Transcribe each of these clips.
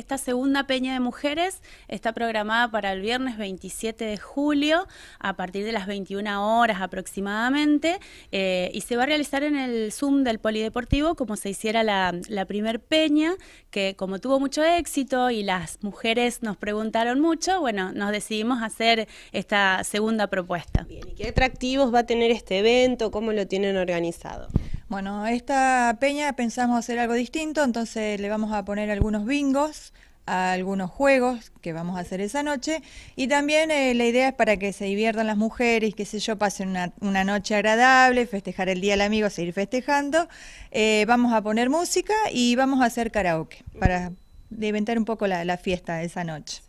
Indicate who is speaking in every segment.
Speaker 1: Esta segunda peña de mujeres está programada para el viernes 27 de julio a partir de las 21 horas aproximadamente eh, y se va a realizar en el Zoom del Polideportivo como se hiciera la, la primer peña que como tuvo mucho éxito y las mujeres nos preguntaron mucho, bueno, nos decidimos hacer esta
Speaker 2: segunda propuesta. Bien, ¿y qué atractivos va a tener este evento? ¿Cómo lo tienen organizado?
Speaker 3: Bueno, esta peña pensamos hacer algo distinto, entonces le vamos a poner algunos bingos a algunos juegos que vamos a hacer esa noche y también eh, la idea es para que se diviertan las mujeres, que sé yo, pasen una, noche agradable, festejar el Día del Amigo, seguir festejando. Eh, vamos a poner música y vamos a hacer karaoke para deventar un poco la, fiesta esa noche.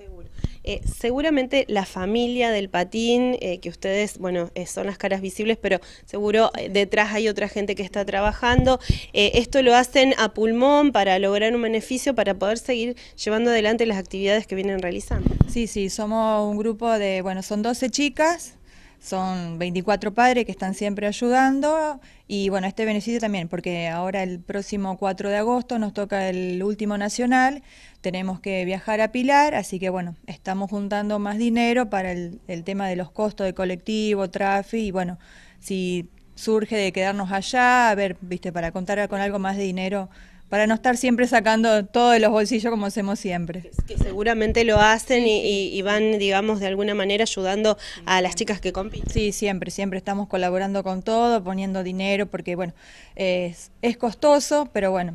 Speaker 3: Eh, seguramente la familia del patín,
Speaker 2: eh, que ustedes, bueno, eh, son las caras visibles, pero seguro detrás hay otra gente que está trabajando. esto lo hacen a pulmón para lograr un beneficio, para poder seguir
Speaker 3: llevando adelante las actividades que vienen realizando. Sí, sí, somos un grupo de, bueno, son 12 chicas son 24 padres que están siempre ayudando y bueno, este beneficio también, porque ahora el próximo 4 de agosto nos toca el último nacional, tenemos que viajar a Pilar, así que bueno, estamos juntando más dinero para el, el tema de los costos de colectivo, tráfico y bueno, si surge de quedarnos allá, a ver, viste, para contar con algo más de dinero para no estar siempre sacando todo de los bolsillos como hacemos siempre. Que seguramente lo hacen y, van, digamos, de alguna manera ayudando a las chicas que compiten. Sí, siempre, siempre estamos colaborando con todo, poniendo dinero, porque bueno, es, costoso, pero bueno,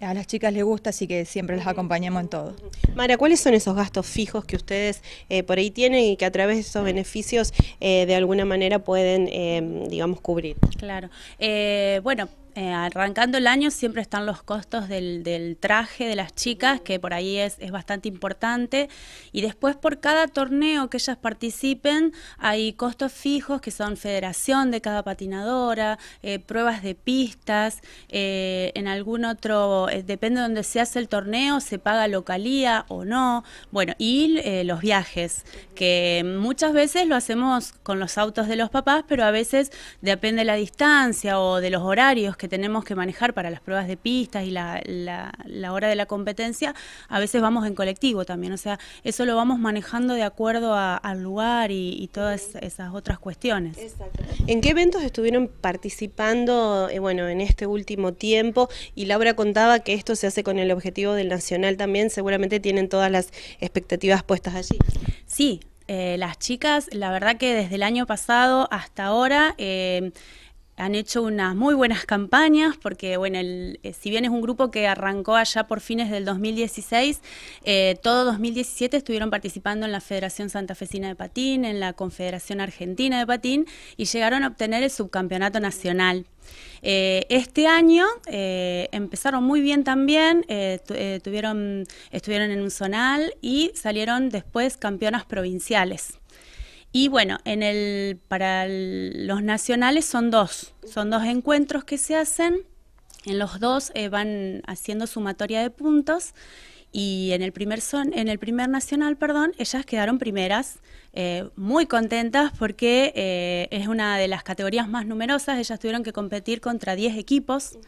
Speaker 3: a las chicas les gusta, así que siempre las acompañamos en todo. Mara, ¿cuáles son esos gastos fijos que ustedes eh, por ahí tienen y que a través de esos beneficios
Speaker 2: eh, de alguna manera pueden, eh, digamos, cubrir?
Speaker 1: Claro. bueno, eh, arrancando el año siempre están los costos del, traje de las chicas, que por ahí es, bastante importante. Y después por cada torneo que ellas participen hay costos fijos que son federación de cada patinadora, eh, pruebas de pistas, eh, en algún otro, depende de donde se hace el torneo, se paga localía o no. Bueno, y los viajes, que muchas veces lo hacemos con los autos de los papás, pero a veces depende de la distancia o de los horarios que tenemos que manejar para las pruebas de pistas y la, hora de la competencia, a veces vamos en colectivo también. O sea, eso lo vamos manejando de acuerdo al lugar y, todas
Speaker 2: esas otras cuestiones. ¿En qué eventos estuvieron participando eh, bueno, en este último tiempo? Y Laura contaba que esto se hace con el objetivo del Nacional también. Seguramente tienen todas las expectativas puestas allí. Sí, eh, las chicas, la verdad
Speaker 1: que desde el año pasado hasta ahora eh, han hecho unas muy buenas campañas, porque bueno, eh, si bien es un grupo que arrancó allá por fines del 2016, eh, todo 2017 estuvieron participando en la Federación Santafesina de Patín, en la Confederación Argentina de Patín y llegaron a obtener el subcampeonato nacional. Eh, este año empezaron muy bien también, tuvieron, estuvieron en un zonal y salieron después campeonas provinciales. Y bueno, en el, para los nacionales son dos, son dos encuentros que se hacen. En los dos eh, van haciendo sumatoria de puntos y en el primer son, en el primer nacional, perdón, ellas quedaron primeras, eh, muy contentas porque eh, es una de las categorías más numerosas. Ellas tuvieron que competir contra 10 equipos.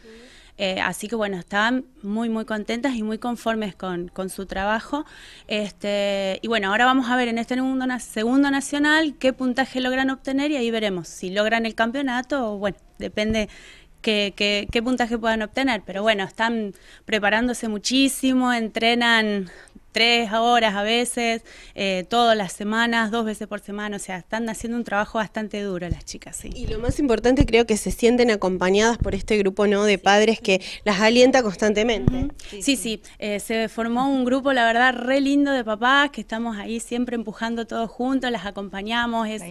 Speaker 1: Eh, así que bueno, estaban muy, muy contentas y muy conformes con, su trabajo. Este, y bueno, ahora vamos a ver en este segundo, nacional qué puntaje logran obtener y ahí veremos si logran el campeonato o bueno, depende Qué, qué, qué, puntaje puedan obtener. Pero bueno, están preparándose muchísimo, entrenan tres horas a veces, eh, todas las semanas, dos veces por semana, o sea, están haciendo un trabajo bastante duro las chicas, Y lo
Speaker 2: más importante creo que se sienten acompañadas por este grupo ¿no? de padres que las alienta constantemente.
Speaker 1: Sí, sí, eh, se formó un grupo, la verdad, re lindo de papás, que estamos ahí siempre empujando todos juntos, las acompañamos, es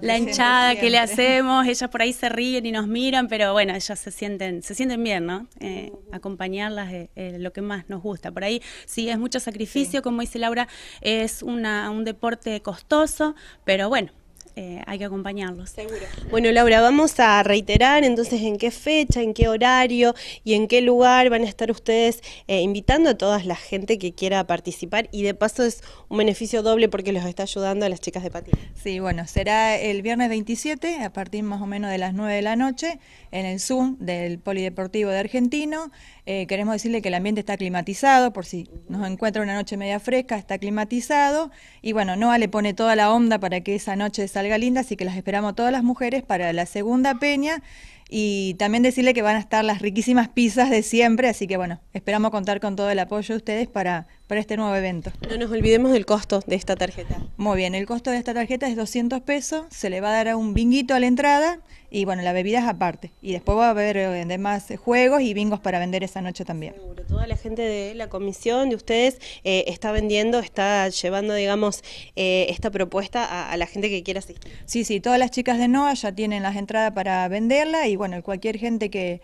Speaker 2: la hinchada, que le hacemos,
Speaker 1: ellas por ahí se ríen y nos miran, pero bueno, ellas se sienten, se sienten bien, ¿no? Eh, acompañarlas es lo que más nos gusta. Por ahí sí es mucho sacrificio como dice Laura, es una, un deporte costoso, pero bueno, eh, hay que acompañarlos. Seguro.
Speaker 2: Bueno, Laura, vamos a reiterar entonces en qué fecha, en qué horario y en qué lugar van a estar ustedes eh, invitando a toda la gente que quiera
Speaker 3: participar y de paso es un beneficio doble porque los está ayudando a las chicas de patín. Sí, bueno, será el viernes 27 a partir más o menos de las 9 de la noche en el Zoom del Polideportivo de Argentino. Eh, queremos decirle que el ambiente está climatizado, por si nos encuentra una noche media fresca, está climatizado. Y bueno, Noa le pone toda la onda para que esa noche, esa salga linda, así que las esperamos todas las mujeres para la segunda peña y también decirle que van a estar las riquísimas pizzas de siempre, así que bueno, esperamos contar con todo el apoyo de ustedes para, para este nuevo evento. No nos olvidemos del costo de esta tarjeta. Muy bien, el costo de esta tarjeta es 200 pesos, se le va a dar un binguito a la entrada y bueno, la bebida es aparte. Y después va a haber eh, demás juegos y bingos para vender esa noche también.
Speaker 2: toda la gente de la comisión, de ustedes, eh,
Speaker 3: está vendiendo, está llevando, digamos, eh, esta propuesta a, la gente que quiera asistir. Sí, sí, todas las chicas de NOA ya tienen las entradas para venderla y bueno, cualquier gente que,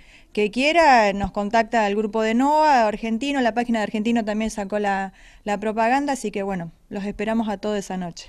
Speaker 3: quiera nos contacta al grupo de NOA, Argentino, la página de Argentino también sacó la, propaganda, así que bueno, los esperamos a todos esa noche.